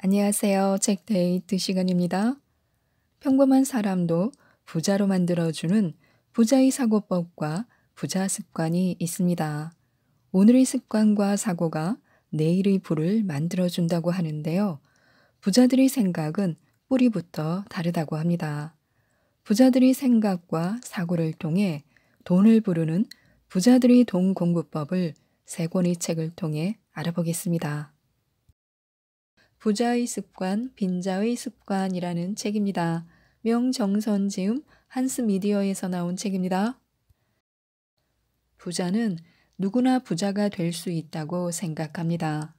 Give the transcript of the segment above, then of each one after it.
안녕하세요. 책데이트 시간입니다. 평범한 사람도 부자로 만들어주는 부자의 사고법과 부자 습관이 있습니다. 오늘의 습관과 사고가 내일의 부를 만들어준다고 하는데요. 부자들의 생각은 뿌리부터 다르다고 합니다. 부자들의 생각과 사고를 통해 돈을 부르는 부자들의 돈 공부법을 세 권의 책을 통해 알아보겠습니다. 부자의 습관, 빈자의 습관이라는 책입니다. 명정선 지음 한스 미디어에서 나온 책입니다. 부자는 누구나 부자가 될 수 있다고 생각합니다.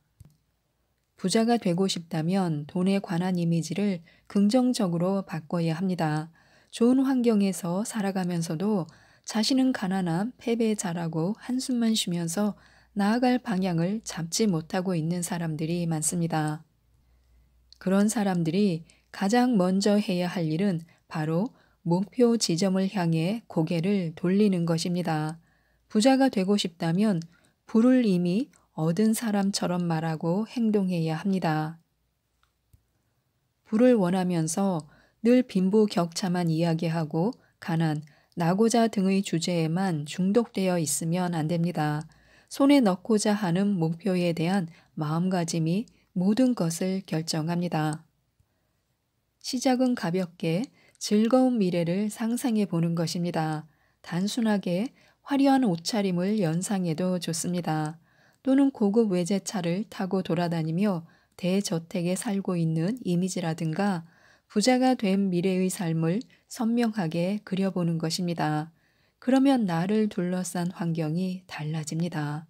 부자가 되고 싶다면 돈에 관한 이미지를 긍정적으로 바꿔야 합니다. 좋은 환경에서 살아가면서도 자신은 가난한 패배자라고 한숨만 쉬면서 나아갈 방향을 잡지 못하고 있는 사람들이 많습니다. 그런 사람들이 가장 먼저 해야 할 일은 바로 목표 지점을 향해 고개를 돌리는 것입니다. 부자가 되고 싶다면 부를 이미 얻은 사람처럼 말하고 행동해야 합니다. 부를 원하면서 늘 빈부격차만 이야기하고 가난, 나고자 등의 주제에만 중독되어 있으면 안 됩니다. 손에 넣고자 하는 목표에 대한 마음가짐이 모든 것을 결정합니다. 시작은 가볍게 즐거운 미래를 상상해 보는 것입니다. 단순하게 화려한 옷차림을 연상해도 좋습니다. 또는 고급 외제차를 타고 돌아다니며 대저택에 살고 있는 이미지라든가 부자가 된 미래의 삶을 선명하게 그려보는 것입니다. 그러면 나를 둘러싼 환경이 달라집니다.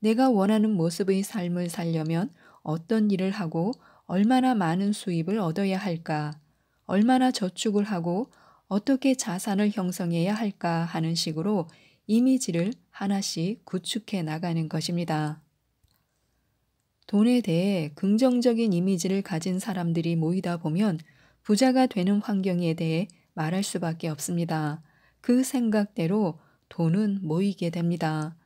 내가 원하는 모습의 삶을 살려면 어떤 일을 하고 얼마나 많은 수입을 얻어야 할까, 얼마나 저축을 하고 어떻게 자산을 형성해야 할까 하는 식으로 이미지를 하나씩 구축해 나가는 것입니다. 돈에 대해 긍정적인 이미지를 가진 사람들이 모이다 보면 부자가 되는 환경에 대해 말할 수밖에 없습니다. 그 생각대로 돈은 모이게 됩니다.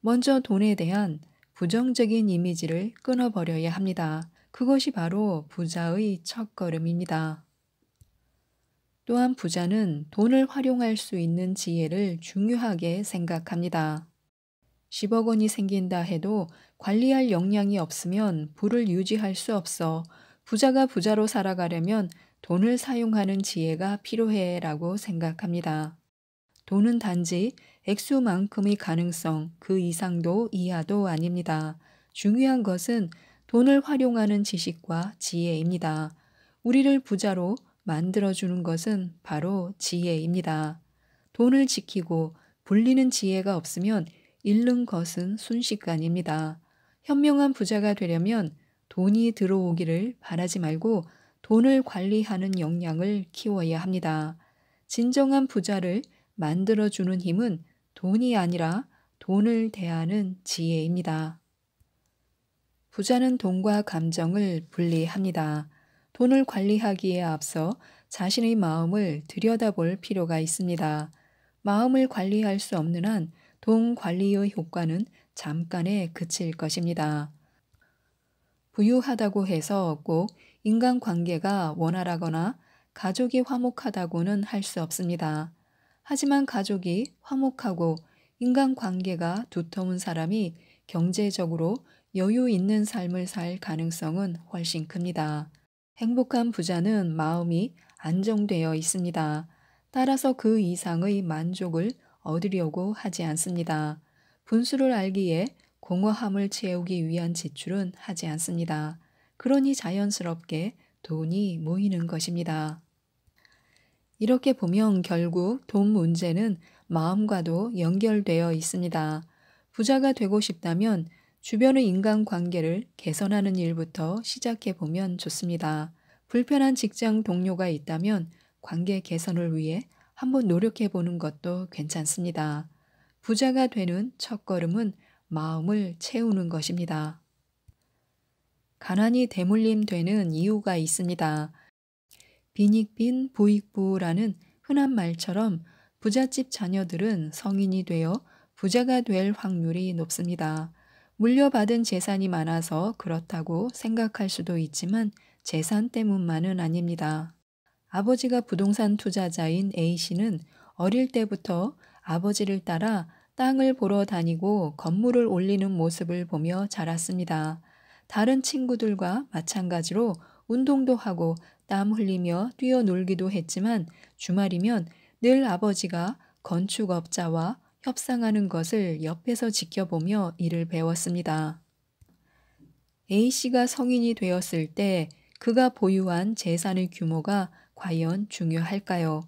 먼저 돈에 대한 부정적인 이미지를 끊어버려야 합니다. 그것이 바로 부자의 첫걸음입니다. 또한 부자는 돈을 활용할 수 있는 지혜를 중요하게 생각합니다. 10억 원이 생긴다 해도 관리할 역량이 없으면 부를 유지할 수 없어 부자가 부자로 살아가려면 돈을 사용하는 지혜가 필요해 라고 생각합니다. 돈은 단지 액수만큼의 가능성, 그 이상도 이하도 아닙니다. 중요한 것은 돈을 활용하는 지식과 지혜입니다. 우리를 부자로 만들어주는 것은 바로 지혜입니다. 돈을 지키고 불리는 지혜가 없으면 잃는 것은 순식간입니다. 현명한 부자가 되려면 돈이 들어오기를 바라지 말고 돈을 관리하는 역량을 키워야 합니다. 진정한 부자를 만들어주는 힘은 돈이 아니라 돈을 대하는 지혜입니다. 부자는 돈과 감정을 분리합니다. 돈을 관리하기에 앞서 자신의 마음을 들여다볼 필요가 있습니다. 마음을 관리할 수 없는 한 돈 관리의 효과는 잠깐에 그칠 것입니다. 부유하다고 해서 꼭 인간관계가 원활하거나 가족이 화목하다고는 할 수 없습니다. 하지만 가족이 화목하고 인간관계가 두터운 사람이 경제적으로 여유 있는 삶을 살 가능성은 훨씬 큽니다. 행복한 부자는 마음이 안정되어 있습니다. 따라서 그 이상의 만족을 얻으려고 하지 않습니다. 분수를 알기에 공허함을 채우기 위한 지출은 하지 않습니다. 그러니 자연스럽게 돈이 모이는 것입니다. 이렇게 보면 결국 돈 문제는 마음과도 연결되어 있습니다. 부자가 되고 싶다면 주변의 인간관계를 개선하는 일부터 시작해 보면 좋습니다. 불편한 직장 동료가 있다면 관계 개선을 위해 한번 노력해 보는 것도 괜찮습니다. 부자가 되는 첫걸음은 마음을 채우는 것입니다. 가난이 대물림되는 이유가 있습니다. 비닉빈 보익부라는 흔한 말처럼 부잣집 자녀들은 성인이 되어 부자가 될 확률이 높습니다. 물려받은 재산이 많아서 그렇다고 생각할 수도 있지만 재산 때문만은 아닙니다. 아버지가 부동산 투자자인 A씨는 어릴 때부터 아버지를 따라 땅을 보러 다니고 건물을 올리는 모습을 보며 자랐습니다. 다른 친구들과 마찬가지로 운동도 하고 땀 흘리며 뛰어놀기도 했지만 주말이면 늘 아버지가 건축업자와 협상하는 것을 옆에서 지켜보며 일을 배웠습니다. A씨가 성인이 되었을 때 그가 보유한 재산의 규모가 과연 중요할까요?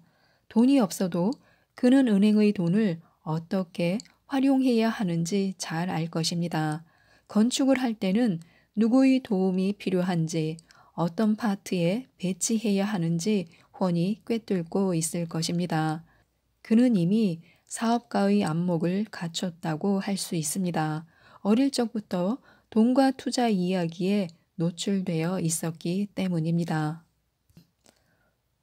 돈이 없어도 그는 은행의 돈을 어떻게 활용해야 하는지 잘 알 것입니다. 건축을 할 때는 누구의 도움이 필요한지 어떤 파트에 배치해야 하는지 혼이 꿰뚫고 있을 것입니다. 그는 이미 사업가의 안목을 갖췄다고 할 수 있습니다. 어릴 적부터 돈과 투자 이야기에 노출되어 있었기 때문입니다.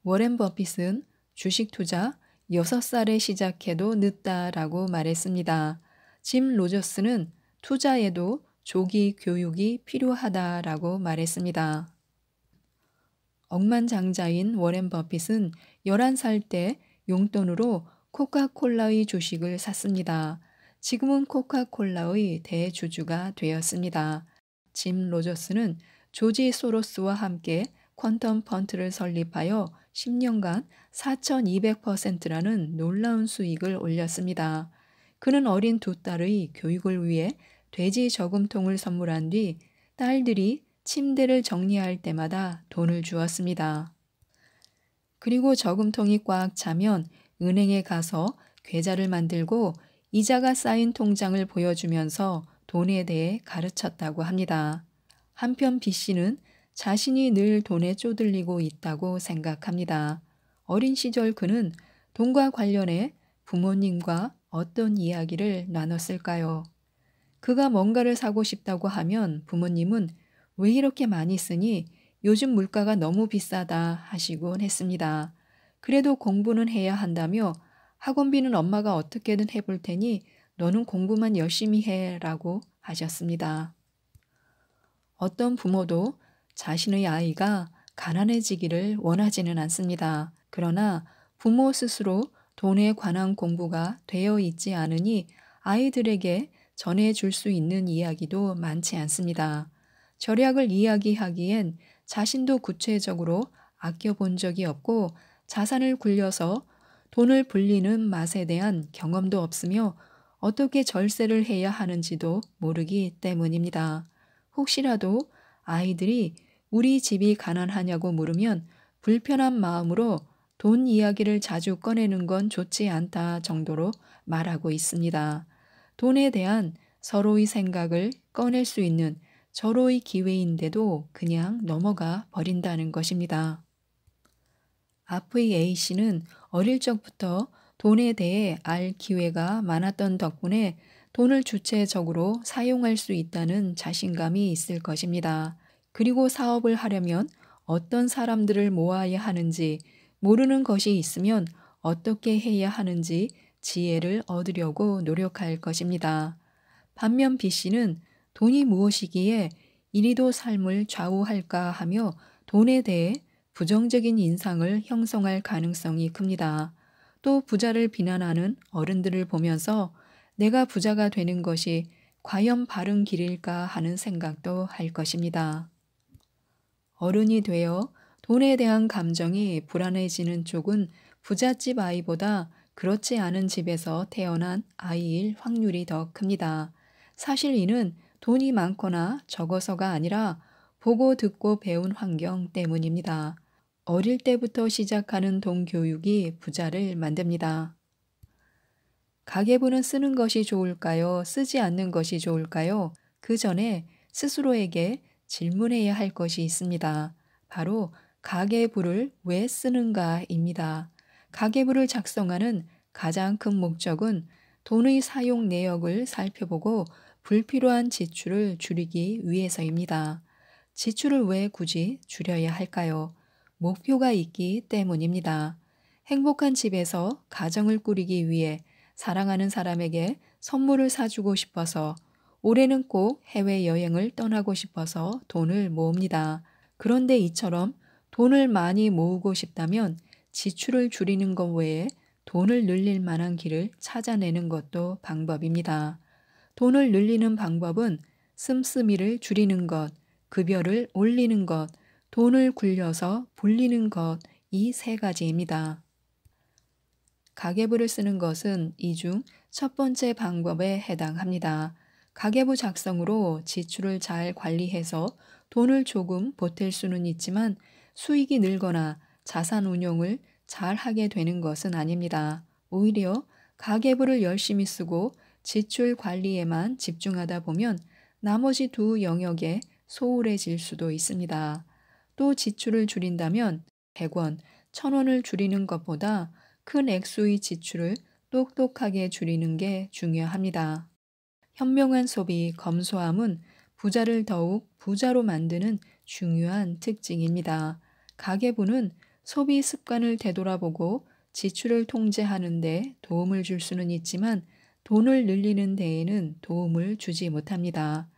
워렌 버핏은 주식 투자 6살에 시작해도 늦다라고 말했습니다. 짐 로저스는 투자에도 조기 교육이 필요하다라고 말했습니다. 억만장자인 워렌 버핏은 11살 때 용돈으로 코카콜라의 주식을 샀습니다. 지금은 코카콜라의 대주주가 되었습니다. 짐 로저스는 조지 소로스와 함께 퀀텀 펀트를 설립하여 10년간 4,200%라는 놀라운 수익을 올렸습니다. 그는 어린 두 딸의 교육을 위해 돼지 저금통을 선물한 뒤 딸들이 침대를 정리할 때마다 돈을 주었습니다. 그리고 저금통이 꽉 차면 은행에 가서 계좌를 만들고 이자가 쌓인 통장을 보여주면서 돈에 대해 가르쳤다고 합니다. 한편 B 씨는 자신이 늘 돈에 쪼들리고 있다고 생각합니다. 어린 시절 그는 돈과 관련해 부모님과 어떤 이야기를 나눴을까요? 그가 뭔가를 사고 싶다고 하면 부모님은 왜 이렇게 많이 쓰니 요즘 물가가 너무 비싸다 하시곤 했습니다. 그래도 공부는 해야 한다며 학원비는 엄마가 어떻게든 해볼 테니 너는 공부만 열심히 해 라고 하셨습니다. 어떤 부모도 자신의 아이가 가난해지기를 원하지는 않습니다. 그러나 부모 스스로 돈에 관한 공부가 되어 있지 않으니 아이들에게 전해줄 수 있는 이야기도 많지 않습니다. 절약을 이야기하기엔 자신도 구체적으로 아껴본 적이 없고 자산을 굴려서 돈을 불리는 맛에 대한 경험도 없으며 어떻게 절세를 해야 하는지도 모르기 때문입니다. 혹시라도 아이들이 우리 집이 가난하냐고 물으면 불편한 마음으로 돈 이야기를 자주 꺼내는 건 좋지 않다 정도로 말하고 있습니다. 돈에 대한 서로의 생각을 꺼낼 수 있는 절호의 기회인데도 그냥 넘어가 버린다는 것입니다. 아프이 A씨는 어릴 적부터 돈에 대해 알 기회가 많았던 덕분에 돈을 주체적으로 사용할 수 있다는 자신감이 있을 것입니다. 그리고 사업을 하려면 어떤 사람들을 모아야 하는지, 모르는 것이 있으면 어떻게 해야 하는지 지혜를 얻으려고 노력할 것입니다. 반면 B씨는 돈이 무엇이기에 이리도 삶을 좌우할까 하며 돈에 대해 부정적인 인상을 형성할 가능성이 큽니다. 또 부자를 비난하는 어른들을 보면서 내가 부자가 되는 것이 과연 바른 길일까 하는 생각도 할 것입니다. 어른이 되어 돈에 대한 감정이 불안해지는 쪽은 부잣집 아이보다 그렇지 않은 집에서 태어난 아이일 확률이 더 큽니다. 사실 이는 돈이 많거나 적어서가 아니라 보고 듣고 배운 환경 때문입니다. 어릴 때부터 시작하는 돈교육이 부자를 만듭니다. 가계부는 쓰는 것이 좋을까요? 쓰지 않는 것이 좋을까요? 그 전에 스스로에게 질문해야 할 것이 있습니다. 바로 가계부를 왜 쓰는가입니다. 가계부를 작성하는 가장 큰 목적은 돈의 사용 내역을 살펴보고 불필요한 지출을 줄이기 위해서입니다. 지출을 왜 굳이 줄여야 할까요? 목표가 있기 때문입니다. 행복한 집에서 가정을 꾸리기 위해 사랑하는 사람에게 선물을 사주고 싶어서 올해는 꼭 해외여행을 떠나고 싶어서 돈을 모읍니다. 그런데 이처럼 돈을 많이 모으고 싶다면 지출을 줄이는 것 외에 돈을 늘릴 만한 길을 찾아내는 것도 방법입니다. 돈을 늘리는 방법은 씀씀이를 줄이는 것, 급여를 올리는 것, 돈을 굴려서 불리는 것, 이 세 가지입니다. 가계부를 쓰는 것은 이 중 첫 번째 방법에 해당합니다. 가계부 작성으로 지출을 잘 관리해서 돈을 조금 보탤 수는 있지만 수익이 늘거나 자산 운용을 잘 하게 되는 것은 아닙니다. 오히려 가계부를 열심히 쓰고 지출 관리에만 집중하다 보면 나머지 두 영역에 소홀해질 수도 있습니다. 또 지출을 줄인다면 100원, 1000원을 줄이는 것보다 큰 액수의 지출을 똑똑하게 줄이는 게 중요합니다. 현명한 소비 검소함은 부자를 더욱 부자로 만드는 중요한 특징입니다. 가계부는 소비 습관을 되돌아보고 지출을 통제하는 데 도움을 줄 수는 있지만 돈을 늘리는 데에는 도움을 주지 못합니다.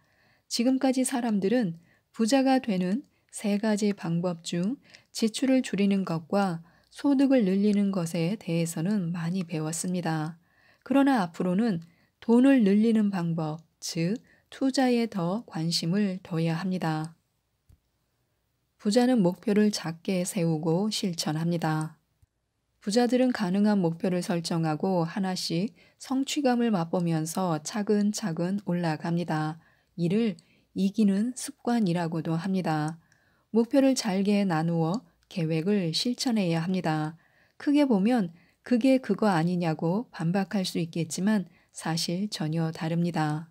지금까지 사람들은 부자가 되는 세 가지 방법 중 지출을 줄이는 것과 소득을 늘리는 것에 대해서는 많이 배웠습니다. 그러나 앞으로는 돈을 늘리는 방법, 즉 투자에 더 관심을 둬야 합니다. 부자는 목표를 작게 세우고 실천합니다. 부자들은 가능한 목표를 설정하고 하나씩 성취감을 맛보면서 차근차근 올라갑니다. 이를 이기는 습관이라고도 합니다. 목표를 잘게 나누어 계획을 실천해야 합니다. 크게 보면 그게 그거 아니냐고 반박할 수 있겠지만 사실 전혀 다릅니다.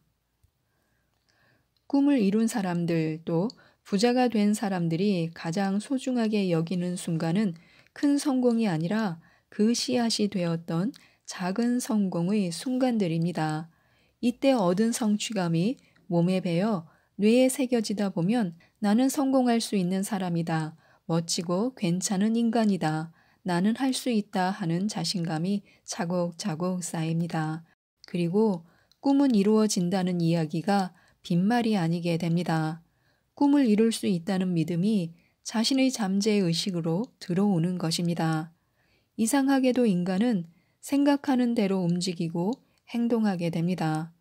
꿈을 이룬 사람들 또 부자가 된 사람들이 가장 소중하게 여기는 순간은 큰 성공이 아니라 그 씨앗이 되었던 작은 성공의 순간들입니다. 이때 얻은 성취감이 몸에 배어 뇌에 새겨지다 보면 나는 성공할 수 있는 사람이다. 멋지고 괜찮은 인간이다. 나는 할 수 있다 하는 자신감이 차곡차곡 쌓입니다. 그리고 꿈은 이루어진다는 이야기가 빈말이 아니게 됩니다. 꿈을 이룰 수 있다는 믿음이 자신의 잠재의 의식으로 들어오는 것입니다. 이상하게도 인간은 생각하는 대로 움직이고 행동하게 됩니다.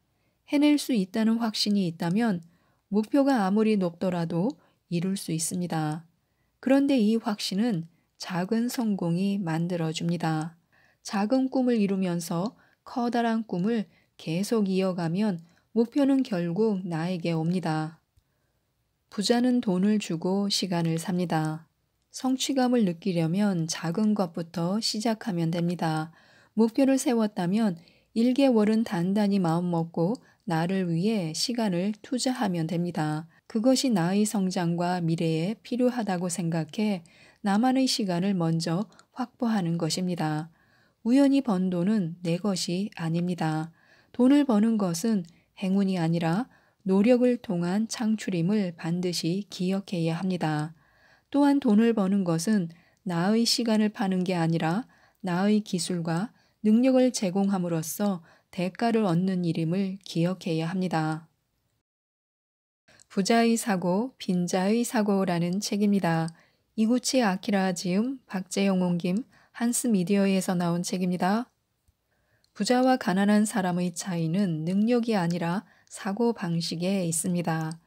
해낼 수 있다는 확신이 있다면 목표가 아무리 높더라도 이룰 수 있습니다. 그런데 이 확신은 작은 성공이 만들어줍니다. 작은 꿈을 이루면서 커다란 꿈을 계속 이어가면 목표는 결국 나에게 옵니다. 부자는 돈을 주고 시간을 삽니다. 성취감을 느끼려면 작은 것부터 시작하면 됩니다. 목표를 세웠다면 1개월은 단단히 마음먹고 나를 위해 시간을 투자하면 됩니다. 그것이 나의 성장과 미래에 필요하다고 생각해 나만의 시간을 먼저 확보하는 것입니다. 우연히 번 돈은 내 것이 아닙니다. 돈을 버는 것은 행운이 아니라 노력을 통한 창출임을 반드시 기억해야 합니다. 또한 돈을 버는 것은 나의 시간을 파는 게 아니라 나의 기술과 능력을 제공함으로써 대가를 얻는 일임을 기억해야 합니다. 부자의 사고, 빈자의 사고라는 책입니다. 이구치 아키라 지음, 박재영 옹김, 한스 미디어에서 나온 책입니다. 부자와 가난한 사람의 차이는 능력이 아니라 사고 방식에 있습니다.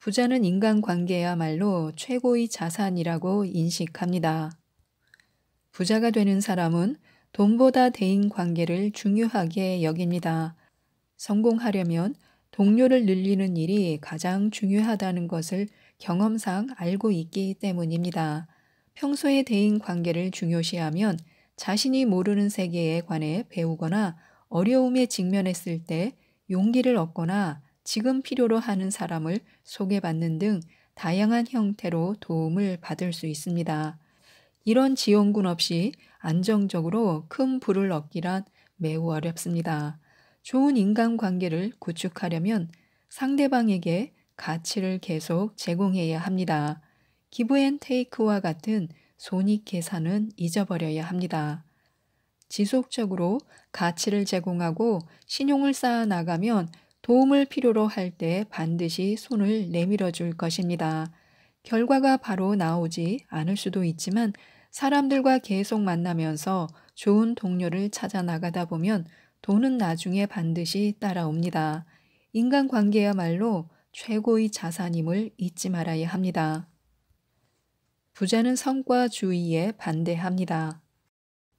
부자는 인간관계야말로 최고의 자산이라고 인식합니다. 부자가 되는 사람은 돈보다 대인관계를 중요하게 여깁니다. 성공하려면 동료를 늘리는 일이 가장 중요하다는 것을 경험상 알고 있기 때문입니다. 평소에 대인관계를 중요시하면 자신이 모르는 세계에 관해 배우거나 어려움에 직면했을 때 용기를 얻거나 지금 필요로 하는 사람을 소개받는 등 다양한 형태로 도움을 받을 수 있습니다. 이런 지원군 없이 안정적으로 큰 부를 얻기란 매우 어렵습니다. 좋은 인간관계를 구축하려면 상대방에게 가치를 계속 제공해야 합니다. 기브앤테이크와 같은 손익 계산은 잊어버려야 합니다. 지속적으로 가치를 제공하고 신용을 쌓아 나가면 도움을 필요로 할 때 반드시 손을 내밀어 줄 것입니다. 결과가 바로 나오지 않을 수도 있지만 사람들과 계속 만나면서 좋은 동료를 찾아 나가다 보면 돈은 나중에 반드시 따라옵니다. 인간관계야말로 최고의 자산임을 잊지 말아야 합니다. 부자는 성과주의에 반대합니다.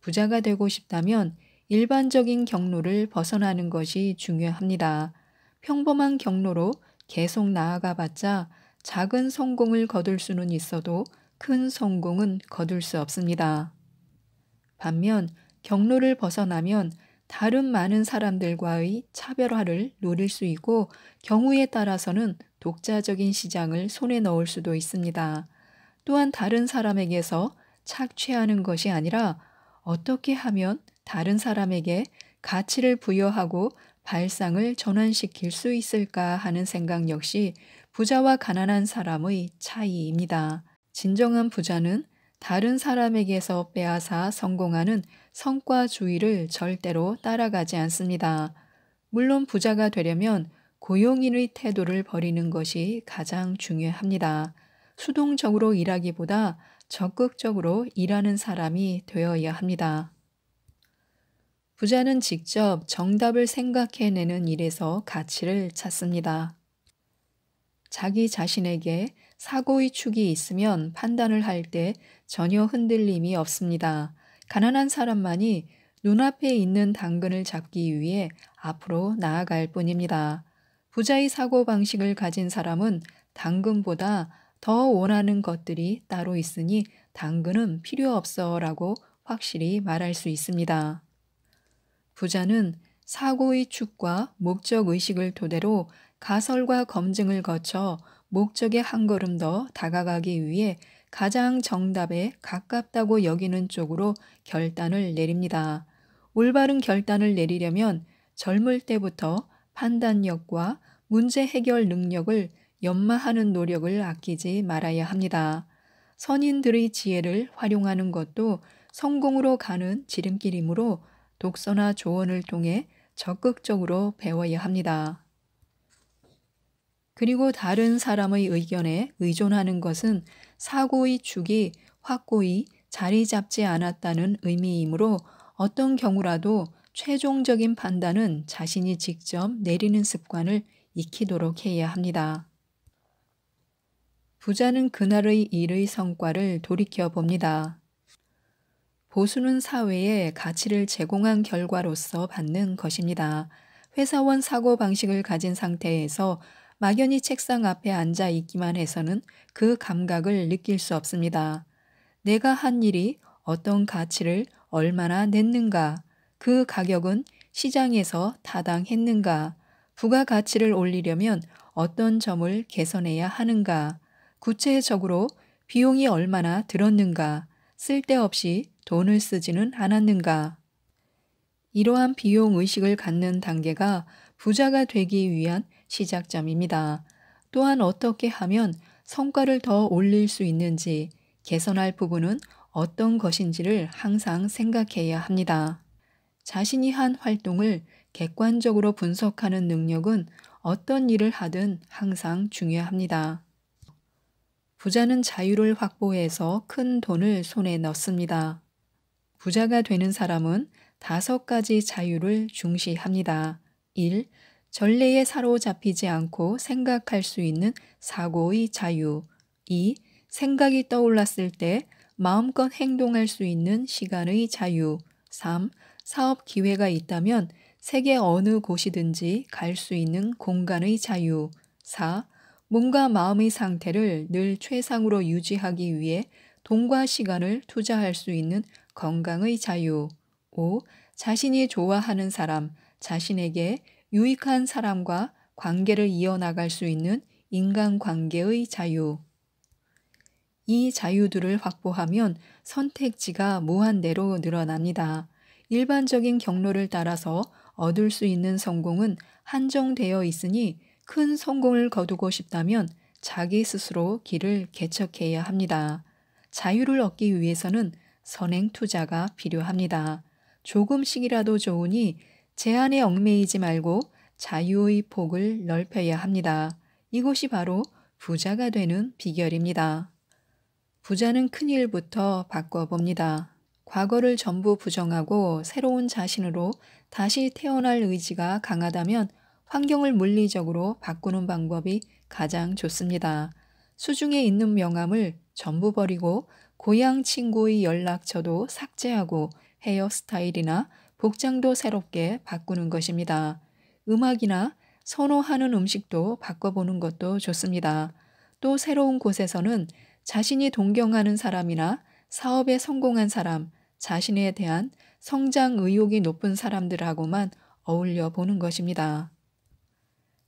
부자가 되고 싶다면 일반적인 경로를 벗어나는 것이 중요합니다. 평범한 경로로 계속 나아가 봤자 작은 성공을 거둘 수는 있어도 큰 성공은 거둘 수 없습니다. 반면 경로를 벗어나면 다른 많은 사람들과의 차별화를 노릴 수 있고 경우에 따라서는 독자적인 시장을 손에 넣을 수도 있습니다. 또한 다른 사람에게서 착취하는 것이 아니라 어떻게 하면 다른 사람에게 가치를 부여하고 발상을 전환시킬 수 있을까 하는 생각 역시 부자와 가난한 사람의 차이입니다. 진정한 부자는 다른 사람에게서 빼앗아 성공하는 성과주의를 절대로 따라가지 않습니다. 물론 부자가 되려면 고용인의 태도를 버리는 것이 가장 중요합니다. 수동적으로 일하기보다 적극적으로 일하는 사람이 되어야 합니다. 부자는 직접 정답을 생각해내는 일에서 가치를 찾습니다. 자기 자신에게 사고의 축이 있으면 판단을 할 때 전혀 흔들림이 없습니다. 가난한 사람만이 눈앞에 있는 당근을 잡기 위해 앞으로 나아갈 뿐입니다. 부자의 사고방식을 가진 사람은 당근보다 더 원하는 것들이 따로 있으니 당근은 필요 없어 라고 확실히 말할 수 있습니다. 부자는 사고의 축과 목적의식을 토대로 가설과 검증을 거쳐 목적에 한 걸음 더 다가가기 위해 가장 정답에 가깝다고 여기는 쪽으로 결단을 내립니다. 올바른 결단을 내리려면 젊을 때부터 판단력과 문제 해결 능력을 연마하는 노력을 아끼지 말아야 합니다. 선인들의 지혜를 활용하는 것도 성공으로 가는 지름길이므로 독서나 조언을 통해 적극적으로 배워야 합니다. 그리고 다른 사람의 의견에 의존하는 것은 사고의 축이 확고히 자리 잡지 않았다는 의미이므로 어떤 경우라도 최종적인 판단은 자신이 직접 내리는 습관을 익히도록 해야 합니다. 부자는 그날의 일의 성과를 돌이켜 봅니다. 보수는 사회에 가치를 제공한 결과로서 받는 것입니다. 회사원 사고 방식을 가진 상태에서 막연히 책상 앞에 앉아 있기만 해서는 그 감각을 느낄 수 없습니다. 내가 한 일이 어떤 가치를 얼마나 냈는가, 그 가격은 시장에서 타당했는가, 부가가치를 올리려면 어떤 점을 개선해야 하는가, 구체적으로 비용이 얼마나 들었는가, 쓸데없이 돈을 쓰지는 않았는가. 이러한 비용 의식을 갖는 단계가 부자가 되기 위한 시작점입니다. 또한 어떻게 하면 성과를 더 올릴 수 있는지, 개선할 부분은 어떤 것인지를 항상 생각해야 합니다. 자신이 한 활동을 객관적으로 분석하는 능력은 어떤 일을 하든 항상 중요합니다. 부자는 자유를 확보해서 큰 돈을 손에 넣습니다. 부자가 되는 사람은 다섯 가지 자유를 중시합니다. 1. 전례에 사로잡히지 않고 생각할 수 있는 사고의 자유. 2. 생각이 떠올랐을 때 마음껏 행동할 수 있는 시간의 자유. 3. 사업 기회가 있다면 세계 어느 곳이든지 갈 수 있는 공간의 자유. 4. 몸과 마음의 상태를 늘 최상으로 유지하기 위해 돈과 시간을 투자할 수 있는 건강의 자유. 5. 자신이 좋아하는 사람, 자신에게 유익한 사람과 관계를 이어나갈 수 있는 인간관계의 자유. 이 자유들을 확보하면 선택지가 무한대로 늘어납니다. 일반적인 경로를 따라서 얻을 수 있는 성공은 한정되어 있으니 큰 성공을 거두고 싶다면 자기 스스로 길을 개척해야 합니다. 자유를 얻기 위해서는 선행 투자가 필요합니다. 조금씩이라도 좋으니 제한에 얽매이지 말고 자유의 폭을 넓혀야 합니다. 이것이 바로 부자가 되는 비결입니다. 부자는 큰 일부터 바꿔봅니다. 과거를 전부 부정하고 새로운 자신으로 다시 태어날 의지가 강하다면 환경을 물리적으로 바꾸는 방법이 가장 좋습니다. 수중에 있는 명함을 전부 버리고 고향 친구의 연락처도 삭제하고 헤어스타일이나 복장도 새롭게 바꾸는 것입니다. 음악이나 선호하는 음식도 바꿔보는 것도 좋습니다. 또 새로운 곳에서는 자신이 동경하는 사람이나 사업에 성공한 사람, 자신에 대한 성장 의욕이 높은 사람들하고만 어울려 보는 것입니다.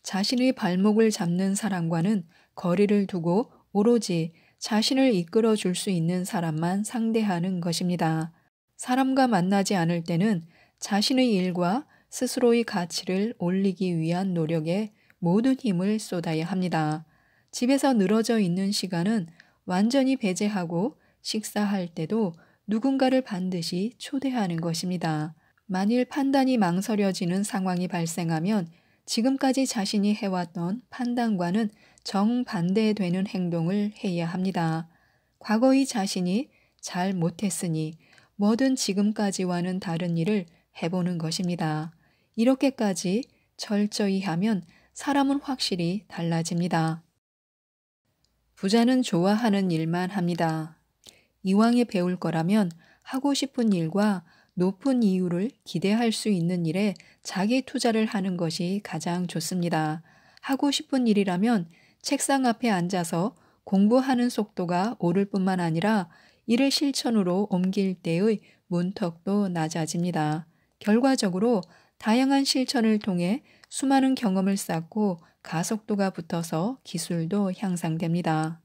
자신의 발목을 잡는 사람과는 거리를 두고 오로지 자신을 이끌어 줄 수 있는 사람만 상대하는 것입니다. 사람과 만나지 않을 때는 자신의 일과 스스로의 가치를 올리기 위한 노력에 모든 힘을 쏟아야 합니다. 집에서 늘어져 있는 시간은 완전히 배제하고 식사할 때도 누군가를 반드시 초대하는 것입니다. 만일 판단이 망설여지는 상황이 발생하면 지금까지 자신이 해왔던 판단과는 정반대되는 행동을 해야 합니다. 과거의 자신이 잘 못했으니 뭐든 지금까지와는 다른 일을 해보는 것입니다. 이렇게까지 철저히 하면 사람은 확실히 달라집니다. 부자는 좋아하는 일만 합니다. 이왕에 배울 거라면 하고 싶은 일과 높은 이유를 기대할 수 있는 일에 자기 투자를 하는 것이 가장 좋습니다. 하고 싶은 일이라면 책상 앞에 앉아서 공부하는 속도가 오를 뿐만 아니라 이를 실천으로 옮길 때의 문턱도 낮아집니다. 결과적으로 다양한 실천을 통해 수많은 경험을 쌓고 가속도가 붙어서 기술도 향상됩니다.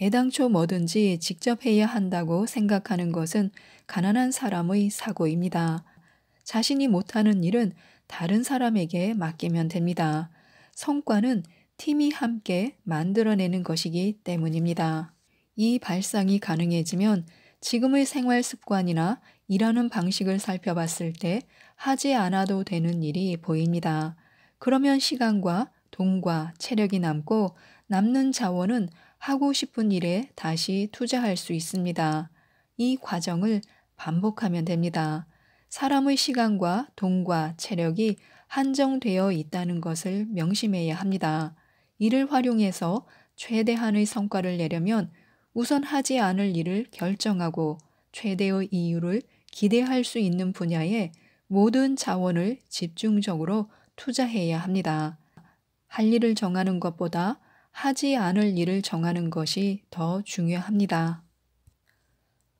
애당초 뭐든지 직접 해야 한다고 생각하는 것은 가난한 사람의 사고입니다. 자신이 못하는 일은 다른 사람에게 맡기면 됩니다. 성과는 팀이 함께 만들어내는 것이기 때문입니다. 이 발상이 가능해지면 지금의 생활 습관이나 일하는 방식을 살펴봤을 때 하지 않아도 되는 일이 보입니다. 그러면 시간과 돈과 체력이 남고 남는 자원은 하고 싶은 일에 다시 투자할 수 있습니다. 이 과정을 반복하면 됩니다. 사람의 시간과 돈과 체력이 한정되어 있다는 것을 명심해야 합니다. 이를 활용해서 최대한의 성과를 내려면 우선 하지 않을 일을 결정하고 최대의 이유를 기대할 수 있는 분야에 모든 자원을 집중적으로 투자해야 합니다. 할 일을 정하는 것보다 하지 않을 일을 정하는 것이 더 중요합니다.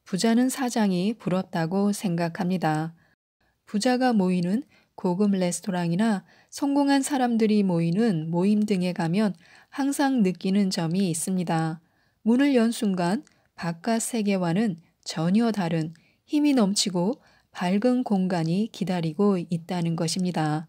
부자는 사장이 부럽다고 생각합니다. 부자가 모이는 고급 레스토랑이나 성공한 사람들이 모이는 모임 등에 가면 항상 느끼는 점이 있습니다. 문을 연 순간 바깥 세계와는 전혀 다른 힘이 넘치고 밝은 공간이 기다리고 있다는 것입니다.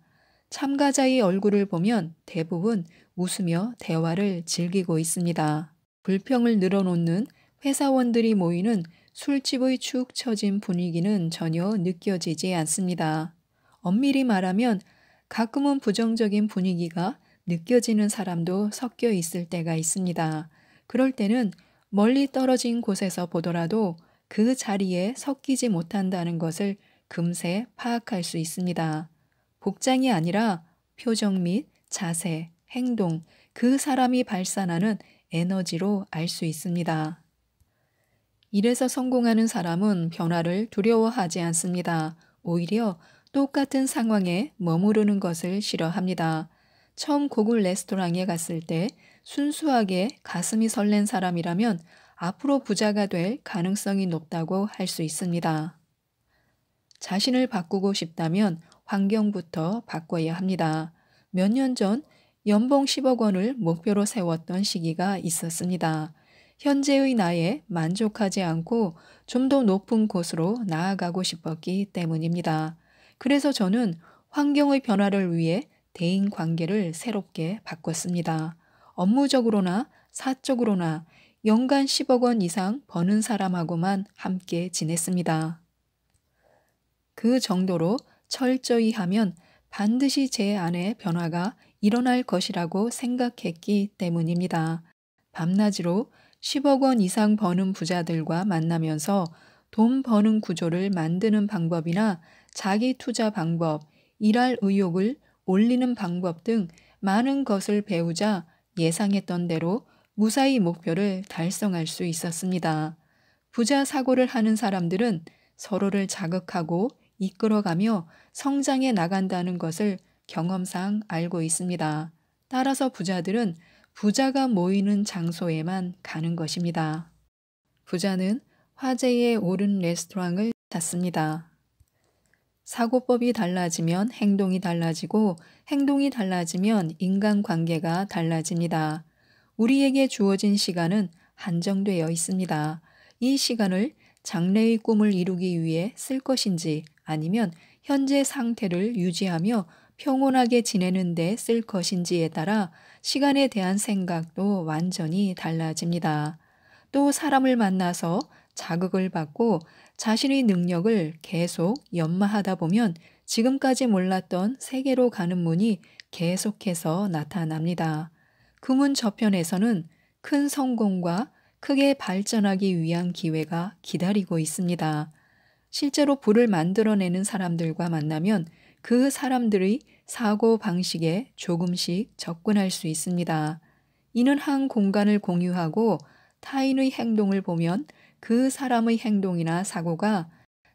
참가자의 얼굴을 보면 대부분 웃으며 대화를 즐기고 있습니다. 불평을 늘어놓는 회사원들이 모이는 술집의 축 처진 분위기는 전혀 느껴지지 않습니다. 엄밀히 말하면 가끔은 부정적인 분위기가 느껴지는 사람도 섞여 있을 때가 있습니다. 그럴 때는 멀리 떨어진 곳에서 보더라도 그 자리에 섞이지 못한다는 것을 금세 파악할 수 있습니다. 복장이 아니라 표정 및 자세, 행동, 그 사람이 발산하는 에너지로 알 수 있습니다. 이래서 성공하는 사람은 변화를 두려워하지 않습니다. 오히려 똑같은 상황에 머무르는 것을 싫어합니다. 처음 고글 레스토랑에 갔을 때 순수하게 가슴이 설렌 사람이라면 앞으로 부자가 될 가능성이 높다고 할 수 있습니다. 자신을 바꾸고 싶다면 환경부터 바꿔야 합니다. 몇 년 전 연봉 10억 원을 목표로 세웠던 시기가 있었습니다. 현재의 나에 만족하지 않고 좀 더 높은 곳으로 나아가고 싶었기 때문입니다. 그래서 저는 환경의 변화를 위해 대인 관계를 새롭게 바꿨습니다. 업무적으로나 사적으로나 연간 10억 원 이상 버는 사람하고만 함께 지냈습니다. 그 정도로 철저히 하면 반드시 제 안에 변화가 일어날 것이라고 생각했기 때문입니다. 밤낮으로 10억 원 이상 버는 부자들과 만나면서 돈 버는 구조를 만드는 방법이나 자기 투자 방법, 일할 의욕을 올리는 방법 등 많은 것을 배우자 예상했던 대로 무사히 목표를 달성할 수 있었습니다. 부자 사고를 하는 사람들은 서로를 자극하고 이끌어가며 성장해 나간다는 것을 경험상 알고 있습니다. 따라서 부자들은 부자가 모이는 장소에만 가는 것입니다. 부자는 화제에 오른 레스토랑을 찾습니다. 사고법이 달라지면 행동이 달라지고 행동이 달라지면 인간관계가 달라집니다. 우리에게 주어진 시간은 한정되어 있습니다. 이 시간을 장래의 꿈을 이루기 위해 쓸 것인지 아니면 현재 상태를 유지하며 평온하게 지내는데 쓸 것인지에 따라 시간에 대한 생각도 완전히 달라집니다. 또 사람을 만나서 자극을 받고 자신의 능력을 계속 연마하다 보면 지금까지 몰랐던 세계로 가는 문이 계속해서 나타납니다. 그 문 저편에서는 큰 성공과 크게 발전하기 위한 기회가 기다리고 있습니다. 실제로 불을 만들어내는 사람들과 만나면 그 사람들의 사고 방식에 조금씩 접근할 수 있습니다. 이는 한 공간을 공유하고 타인의 행동을 보면 그 사람의 행동이나 사고가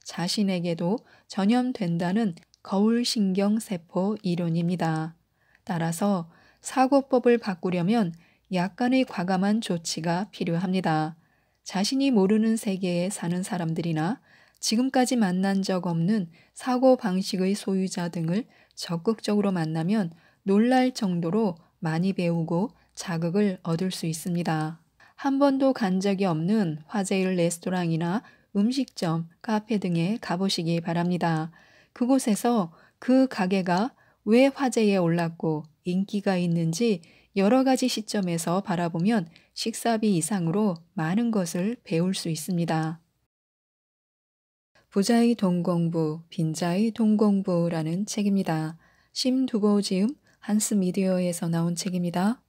자신에게도 전염된다는 거울신경세포 이론입니다. 따라서 사고법을 바꾸려면 약간의 과감한 조치가 필요합니다. 자신이 모르는 세계에 사는 사람들이나 지금까지 만난 적 없는 사고 방식의 소유자 등을 적극적으로 만나면 놀랄 정도로 많이 배우고 자극을 얻을 수 있습니다. 한 번도 간 적이 없는 화제일 레스토랑이나 음식점, 카페 등에 가보시기 바랍니다. 그곳에서 그 가게가 왜 화제에 올랐고 인기가 있는지 여러 가지 시점에서 바라보면 식사비 이상으로 많은 것을 배울 수 있습니다. 부자의 동공부, 빈자의 동공부라는 책입니다. 심두보지음 한스 미디어에서 나온 책입니다.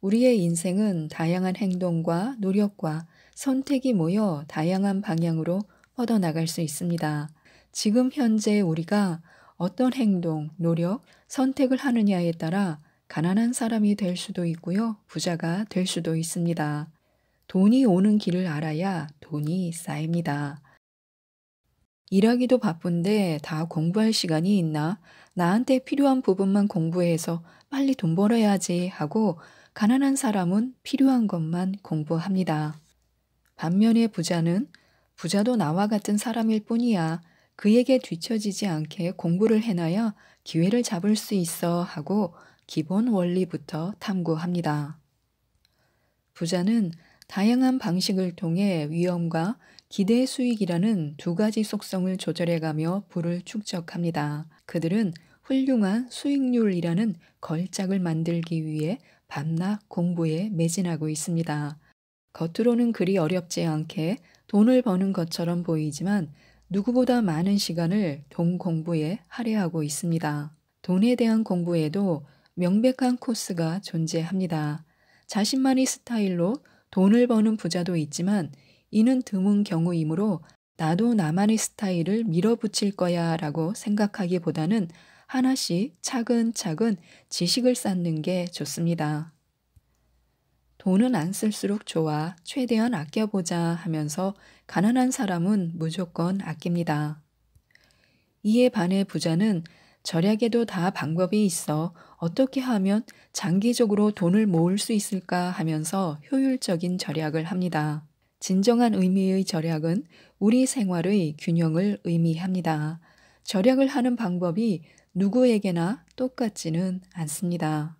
우리의 인생은 다양한 행동과 노력과 선택이 모여 다양한 방향으로 뻗어나갈 수 있습니다. 지금 현재 우리가 어떤 행동, 노력, 선택을 하느냐에 따라 가난한 사람이 될 수도 있고요. 부자가 될 수도 있습니다. 돈이 오는 길을 알아야 돈이 쌓입니다. 일하기도 바쁜데 다 공부할 시간이 있나? 나한테 필요한 부분만 공부해서 빨리 돈 벌어야지 하고 가난한 사람은 필요한 것만 공부합니다. 반면에 부자는 부자도 나와 같은 사람일 뿐이야. 그에게 뒤처지지 않게 공부를 해놔야 기회를 잡을 수 있어 하고 기본 원리부터 탐구합니다. 부자는 다양한 방식을 통해 위험과 기대 수익이라는 두 가지 속성을 조절해가며 부를 축적합니다. 그들은 훌륭한 수익률이라는 걸작을 만들기 위해 밤낮 공부에 매진하고 있습니다. 겉으로는 그리 어렵지 않게 돈을 버는 것처럼 보이지만 누구보다 많은 시간을 돈 공부에 할애하고 있습니다. 돈에 대한 공부에도 명백한 코스가 존재합니다. 자신만의 스타일로 돈을 버는 부자도 있지만 이는 드문 경우이므로 나도 나만의 스타일을 밀어붙일 거야 라고 생각하기보다는 하나씩 차근차근 지식을 쌓는 게 좋습니다. 돈은 안 쓸수록 좋아 최대한 아껴보자 하면서 가난한 사람은 무조건 아낍니다. 이에 반해 부자는 절약에도 다 방법이 있어 어떻게 하면 장기적으로 돈을 모을 수 있을까 하면서 효율적인 절약을 합니다. 진정한 의미의 절약은 우리 생활의 균형을 의미합니다. 절약을 하는 방법이 누구에게나 똑같지는 않습니다.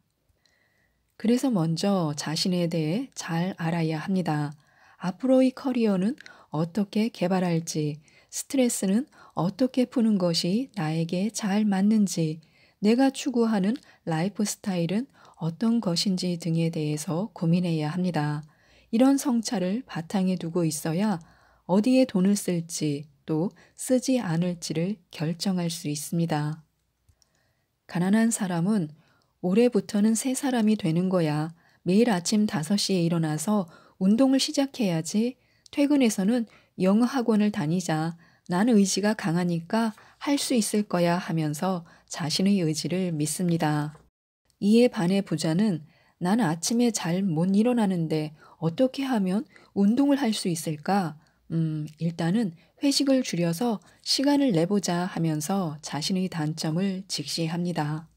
그래서 먼저 자신에 대해 잘 알아야 합니다. 앞으로의 커리어는 어떻게 개발할지, 스트레스는 어떻게 푸는 것이 나에게 잘 맞는지, 내가 추구하는 라이프 스타일은 어떤 것인지 등에 대해서 고민해야 합니다. 이런 성찰을 바탕에 두고 있어야 어디에 돈을 쓸지 또 쓰지 않을지를 결정할 수 있습니다. 가난한 사람은 올해부터는 새 사람이 되는 거야. 매일 아침 5시에 일어나서 운동을 시작해야지. 퇴근해서는 영어 학원을 다니자. 난 의지가 강하니까 할 수 있을 거야 하면서 자신의 의지를 믿습니다. 이에 반해 부자는 나는 아침에 잘 못 일어나는데 어떻게 하면 운동을 할 수 있을까? 음, 일단은 회식을 줄여서 시간을 내보자 하면서 자신의 단점을 직시합니다.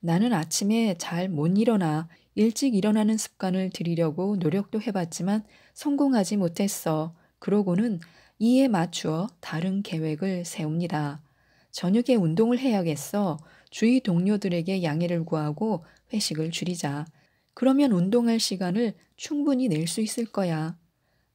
나는 아침에 잘 못 일어나 일찍 일어나는 습관을 들이려고 노력도 해봤지만 성공하지 못했어. 그러고는 이에 맞추어 다른 계획을 세웁니다. 저녁에 운동을 해야겠어. 주위 동료들에게 양해를 구하고 회식을 줄이자. 그러면 운동할 시간을 충분히 낼 수 있을 거야.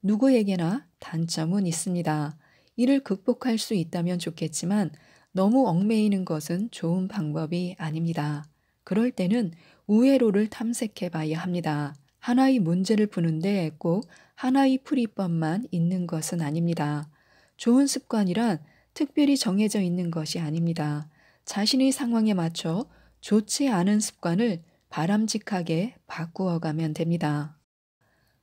누구에게나 단점은 있습니다. 이를 극복할 수 있다면 좋겠지만 너무 얽매이는 것은 좋은 방법이 아닙니다. 그럴 때는 우회로를 탐색해 봐야 합니다. 하나의 문제를 푸는데 꼭 하나의 풀이법만 있는 것은 아닙니다. 좋은 습관이란 특별히 정해져 있는 것이 아닙니다. 자신의 상황에 맞춰 좋지 않은 습관을 바람직하게 바꾸어 가면 됩니다.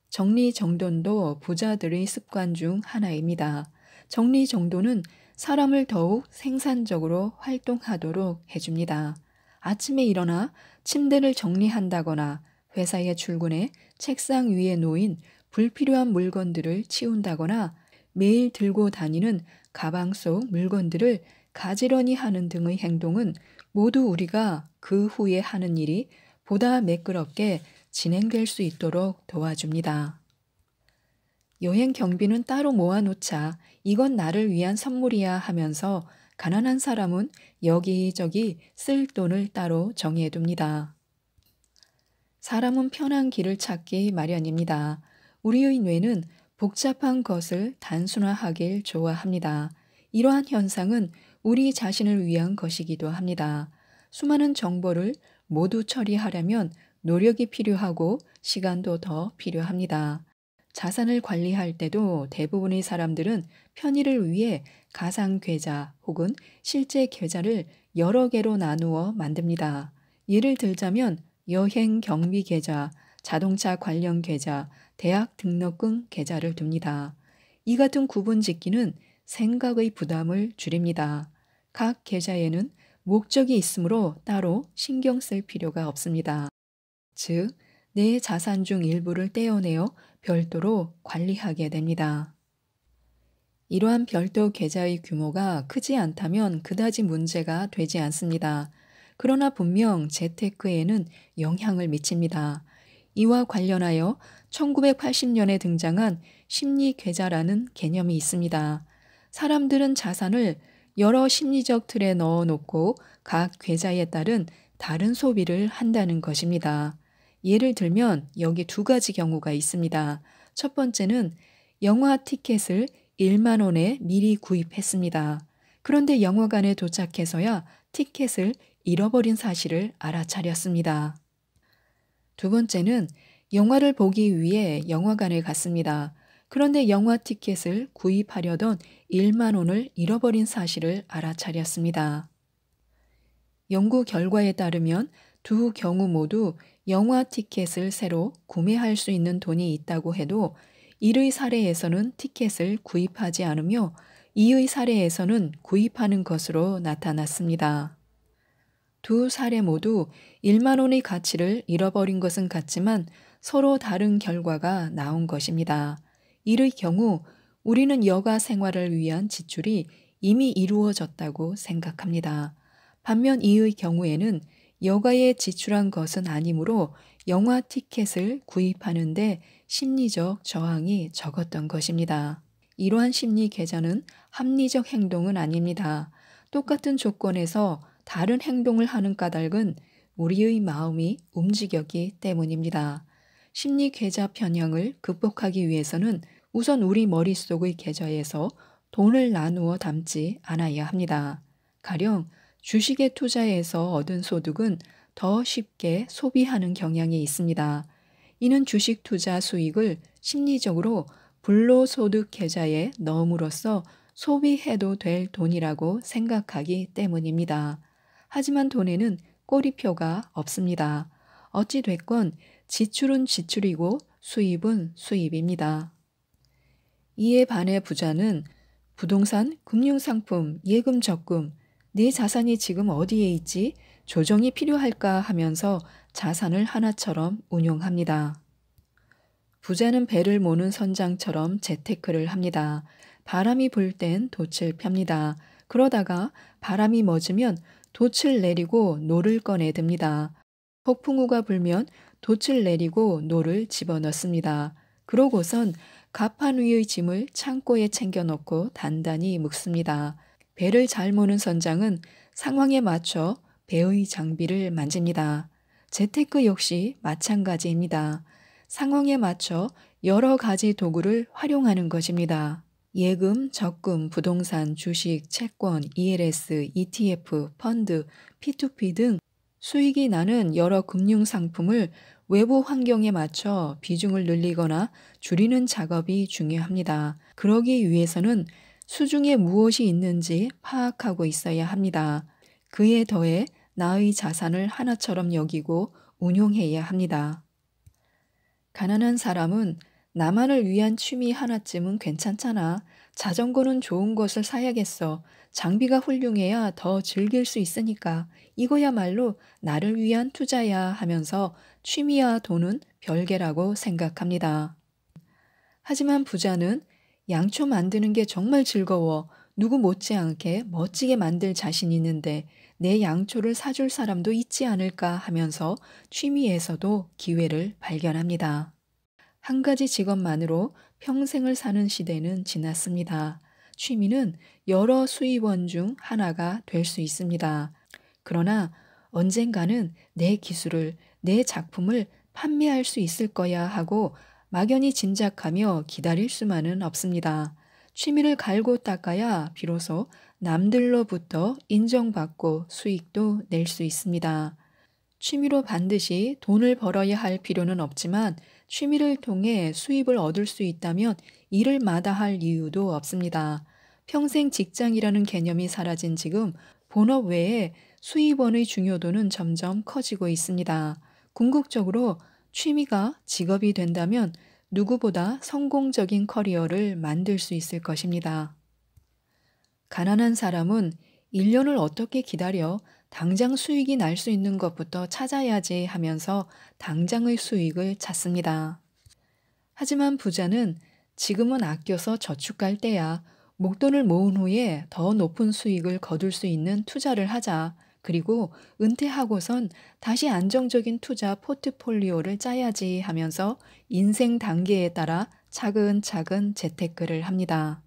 정리정돈도 부자들의 습관 중 하나입니다. 정리정돈은 사람을 더욱 생산적으로 활동하도록 해줍니다. 아침에 일어나 침대를 정리한다거나 회사에 출근해 책상 위에 놓인 불필요한 물건들을 치운다거나 매일 들고 다니는 가방 속 물건들을 가지런히 하는 등의 행동은 모두 우리가 그 후에 하는 일이 보다 매끄럽게 진행될 수 있도록 도와줍니다. 여행 경비는 따로 모아놓자 이건 나를 위한 선물이야 하면서 가난한 사람은 여기저기 쓸 돈을 따로 정해둡니다. 사람은 편한 길을 찾기 마련입니다. 우리의 뇌는 복잡한 것을 단순화하길 좋아합니다. 이러한 현상은 우리 자신을 위한 것이기도 합니다. 수많은 정보를 모두 처리하려면 노력이 필요하고 시간도 더 필요합니다. 자산을 관리할 때도 대부분의 사람들은 편의를 위해 가상 계좌 혹은 실제 계좌를 여러 개로 나누어 만듭니다. 예를 들자면 여행 경비 계좌, 자동차 관련 계좌, 대학 등록금 계좌를 둡니다. 이 같은 구분 짓기는 생각의 부담을 줄입니다. 각 계좌에는 목적이 있으므로 따로 신경 쓸 필요가 없습니다. 즉, 내 자산 중 일부를 떼어내어 별도로 관리하게 됩니다. 이러한 별도 계좌의 규모가 크지 않다면 그다지 문제가 되지 않습니다. 그러나 분명 재테크에는 영향을 미칩니다. 이와 관련하여 1980년에 등장한 심리 계좌라는 개념이 있습니다. 사람들은 자산을 여러 심리적 틀에 넣어 놓고 각괴자에 따른 다른 소비를 한다는 것입니다. 예를 들면 여기 두 가지 경우가 있습니다. 첫 번째는 영화 티켓을 1만 원에 미리 구입했습니다. 그런데 영화관에 도착해서야 티켓을 잃어버린 사실을 알아차렸습니다. 두 번째는 영화를 보기 위해 영화관에 갔습니다. 그런데 영화 티켓을 구입하려던 1만 원을 잃어버린 사실을 알아차렸습니다. 연구 결과에 따르면 두 경우 모두 영화 티켓을 새로 구매할 수 있는 돈이 있다고 해도 1의 사례에서는 티켓을 구입하지 않으며 2의 사례에서는 구입하는 것으로 나타났습니다. 두 사례 모두 1만 원의 가치를 잃어버린 것은 같지만 서로 다른 결과가 나온 것입니다. 이를 경우 우리는 여가 생활을 위한 지출이 이미 이루어졌다고 생각합니다. 반면 이의 경우에는 여가에 지출한 것은 아니므로 영화 티켓을 구입하는데 심리적 저항이 적었던 것입니다. 이러한 심리 계좌는 합리적 행동은 아닙니다. 똑같은 조건에서 다른 행동을 하는 까닭은 우리의 마음이 움직였기 때문입니다. 심리 계좌 편향을 극복하기 위해서는 우선 우리 머릿속의 계좌에서 돈을 나누어 담지 않아야 합니다. 가령 주식에 투자해서 얻은 소득은 더 쉽게 소비하는 경향이 있습니다. 이는 주식 투자 수익을 심리적으로 불로소득 계좌에 넣음으로써 소비해도 될 돈이라고 생각하기 때문입니다. 하지만 돈에는 꼬리표가 없습니다. 어찌됐건 지출은 지출이고 수입은 수입입니다. 이에 반해 부자는 부동산, 금융상품, 예금 적금, 내 자산이 지금 어디에 있지? 조정이 필요할까 하면서 자산을 하나처럼 운용합니다. 부자는 배를 모는 선장처럼 재테크를 합니다. 바람이 불 땐 돛을 펴니다. 그러다가 바람이 멎으면 돛을 내리고 노를 꺼내 듭니다. 폭풍우가 불면 돛을 내리고 노를 집어넣습니다. 그러고선 가판 위의 짐을 창고에 챙겨놓고 단단히 묶습니다. 배를 잘 모는 선장은 상황에 맞춰 배의 장비를 만집니다. 재테크 역시 마찬가지입니다. 상황에 맞춰 여러 가지 도구를 활용하는 것입니다. 예금, 적금, 부동산, 주식, 채권, ELS, ETF, 펀드, P2P 등 수익이 나는 여러 금융 상품을 외부 환경에 맞춰 비중을 늘리거나 줄이는 작업이 중요합니다. 그러기 위해서는 수중에 무엇이 있는지 파악하고 있어야 합니다. 그에 더해 나의 자산을 하나처럼 여기고 운용해야 합니다. 가난한 사람은 나만을 위한 취미 하나쯤은 괜찮잖아. 자전거는 좋은 것을 사야겠어. 장비가 훌륭해야 더 즐길 수 있으니까. 이거야말로 나를 위한 투자야 하면서 취미와 돈은 별개라고 생각합니다. 하지만 부자는 양초 만드는 게 정말 즐거워 누구 못지않게 멋지게 만들 자신 있는데 내 양초를 사줄 사람도 있지 않을까 하면서 취미에서도 기회를 발견합니다. 한 가지 직업만으로 평생을 사는 시대는 지났습니다. 취미는 여러 수입원 중 하나가 될 수 있습니다. 그러나 언젠가는 내 기술을 내 작품을 판매할 수 있을 거야 하고 막연히 짐작하며 기다릴 수만은 없습니다. 취미를 갈고 닦아야 비로소 남들로부터 인정받고 수익도 낼 수 있습니다. 취미로 반드시 돈을 벌어야 할 필요는 없지만 취미를 통해 수입을 얻을 수 있다면 일을 마다할 이유도 없습니다. 평생 직장이라는 개념이 사라진 지금 본업 외에 수입원의 중요도는 점점 커지고 있습니다. 궁극적으로 취미가 직업이 된다면 누구보다 성공적인 커리어를 만들 수 있을 것입니다. 가난한 사람은 1년을 어떻게 기다려 당장 수익이 날 수 있는 것부터 찾아야지 하면서 당장의 수익을 찾습니다. 하지만 부자는 지금은 아껴서 저축할 때야 목돈을 모은 후에 더 높은 수익을 거둘 수 있는 투자를 하자 그리고 은퇴하고선 다시 안정적인 투자 포트폴리오를 짜야지 하면서 인생 단계에 따라 차근차근 재테크를 합니다.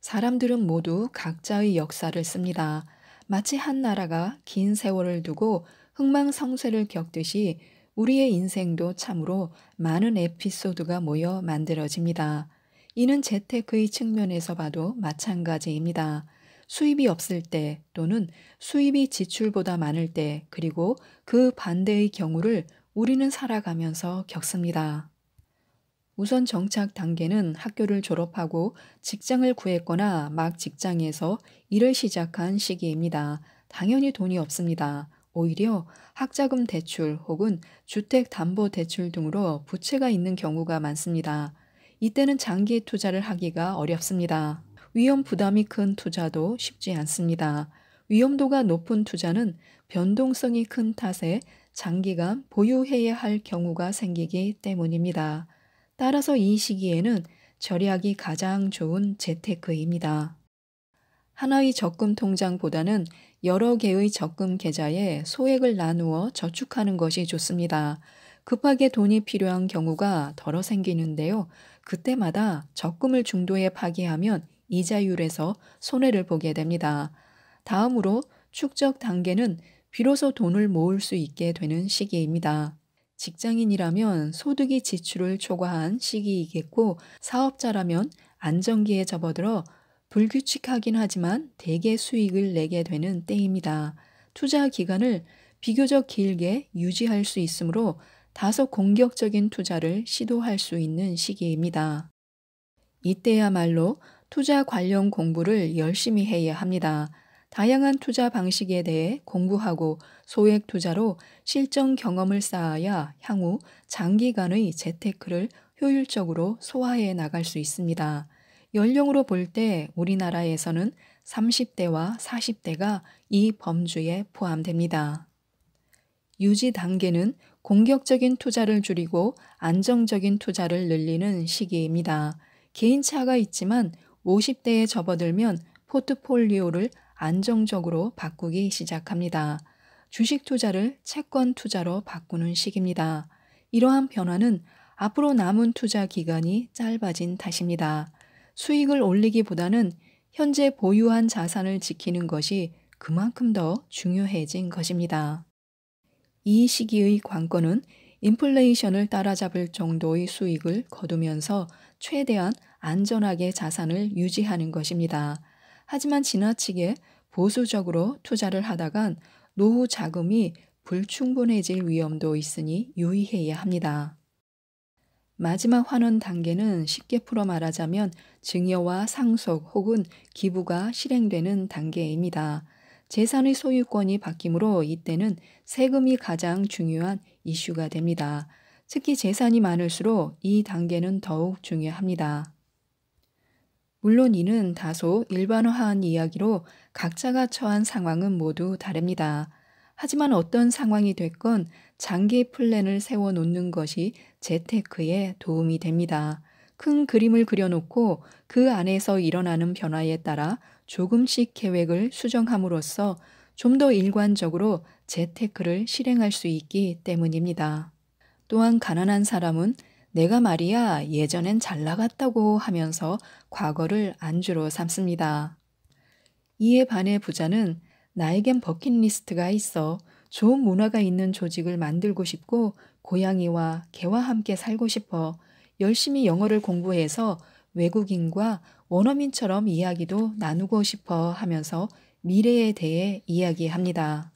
사람들은 모두 각자의 역사를 씁니다. 마치 한 나라가 긴 세월을 두고 흥망성쇠를 겪듯이 우리의 인생도 참으로 많은 에피소드가 모여 만들어집니다. 이는 재테크의 측면에서 봐도 마찬가지입니다. 수입이 없을 때 또는 수입이 지출보다 많을 때 그리고 그 반대의 경우를 우리는 살아가면서 겪습니다. 우선 정착 단계는 학교를 졸업하고 직장을 구했거나 막 직장에서 일을 시작한 시기입니다. 당연히 돈이 없습니다. 오히려 학자금 대출 혹은 주택담보대출 등으로 부채가 있는 경우가 많습니다. 이때는 장기 투자를 하기가 어렵습니다. 위험 부담이 큰 투자도 쉽지 않습니다. 위험도가 높은 투자는 변동성이 큰 탓에 장기간 보유해야 할 경우가 생기기 때문입니다. 따라서 이 시기에는 절약이 가장 좋은 재테크입니다. 하나의 적금 통장보다는 여러 개의 적금 계좌에 소액을 나누어 저축하는 것이 좋습니다. 급하게 돈이 필요한 경우가 덜어 생기는데요. 그때마다 적금을 중도에 파기하면 이자율에서 손해를 보게 됩니다. 다음으로 축적 단계는 비로소 돈을 모을 수 있게 되는 시기입니다. 직장인이라면 소득이 지출을 초과한 시기이겠고 사업자라면 안정기에 접어들어 불규칙하긴 하지만 대개 수익을 내게 되는 때입니다. 투자 기간을 비교적 길게 유지할 수 있으므로 다소 공격적인 투자를 시도할 수 있는 시기입니다. 이때야말로 투자 관련 공부를 열심히 해야 합니다. 다양한 투자 방식에 대해 공부하고 소액 투자로 실전 경험을 쌓아야 향후 장기간의 재테크를 효율적으로 소화해 나갈 수 있습니다. 연령으로 볼 때 우리나라에서는 30대와 40대가 이 범주에 포함됩니다. 유지 단계는 공격적인 투자를 줄이고 안정적인 투자를 늘리는 시기입니다. 개인차가 있지만 50대에 접어들면 포트폴리오를 안정적으로 바꾸기 시작합니다. 주식 투자를 채권 투자로 바꾸는 시기입니다. 이러한 변화는 앞으로 남은 투자 기간이 짧아진 탓입니다. 수익을 올리기보다는 현재 보유한 자산을 지키는 것이 그만큼 더 중요해진 것입니다. 이 시기의 관건은 인플레이션을 따라잡을 정도의 수익을 거두면서 최대한 안전하게 자산을 유지하는 것입니다. 하지만 지나치게 보수적으로 투자를 하다간 노후 자금이 불충분해질 위험도 있으니 유의해야 합니다. 마지막 환원 단계는 쉽게 풀어 말하자면 증여와 상속 혹은 기부가 실행되는 단계입니다. 재산의 소유권이 바뀌므로 이때는 세금이 가장 중요한 이슈가 됩니다. 특히 재산이 많을수록 이 단계는 더욱 중요합니다. 물론 이는 다소 일반화한 이야기로 각자가 처한 상황은 모두 다릅니다. 하지만 어떤 상황이 됐건 장기 플랜을 세워놓는 것이 재테크에 도움이 됩니다. 큰 그림을 그려놓고 그 안에서 일어나는 변화에 따라 조금씩 계획을 수정함으로써 좀 더 일관적으로 재테크를 실행할 수 있기 때문입니다. 또한 가난한 사람은 내가 말이야 예전엔 잘 나갔다고 하면서 과거를 안주로 삼습니다. 이에 반해 부자는 나에겐 버킷리스트가 있어 좋은 문화가 있는 조직을 만들고 싶고 고양이와 개와 함께 살고 싶어 열심히 영어를 공부해서 외국인과 원어민처럼 이야기도 나누고 싶어 하면서 미래에 대해 이야기합니다.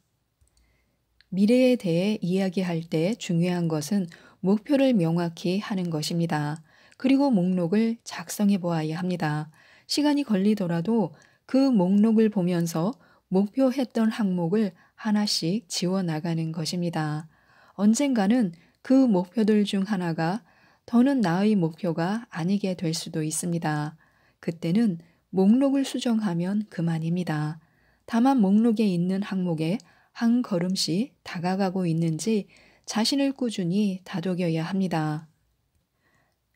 미래에 대해 이야기할 때 중요한 것은 목표를 명확히 하는 것입니다. 그리고 목록을 작성해 보아야 합니다. 시간이 걸리더라도 그 목록을 보면서 목표했던 항목을 하나씩 지워 나가는 것입니다. 언젠가는 그 목표들 중 하나가 더는 나의 목표가 아니게 될 수도 있습니다. 그때는 목록을 수정하면 그만입니다. 다만 목록에 있는 항목에 한 걸음씩 다가가고 있는지 자신을 꾸준히 다독여야 합니다.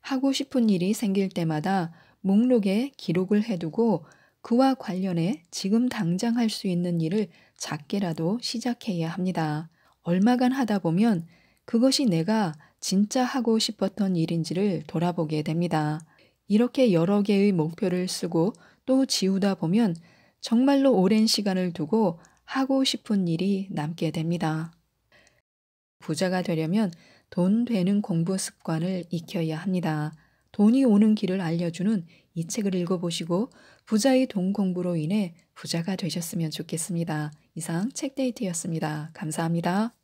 하고 싶은 일이 생길 때마다 목록에 기록을 해두고 그와 관련해 지금 당장 할 수 있는 일을 작게라도 시작해야 합니다. 얼마간 하다 보면 그것이 내가 진짜 하고 싶었던 일인지를 돌아보게 됩니다. 이렇게 여러 개의 목표를 쓰고 또 지우다 보면 정말로 오랜 시간을 두고 하고 싶은 일이 남게 됩니다. 부자가 되려면 돈 되는 공부 습관을 익혀야 합니다. 돈이 오는 길을 알려주는 이 책을 읽어보시고 부자의 돈 공부로 인해 부자가 되셨으면 좋겠습니다. 이상 책데이트였습니다. 감사합니다.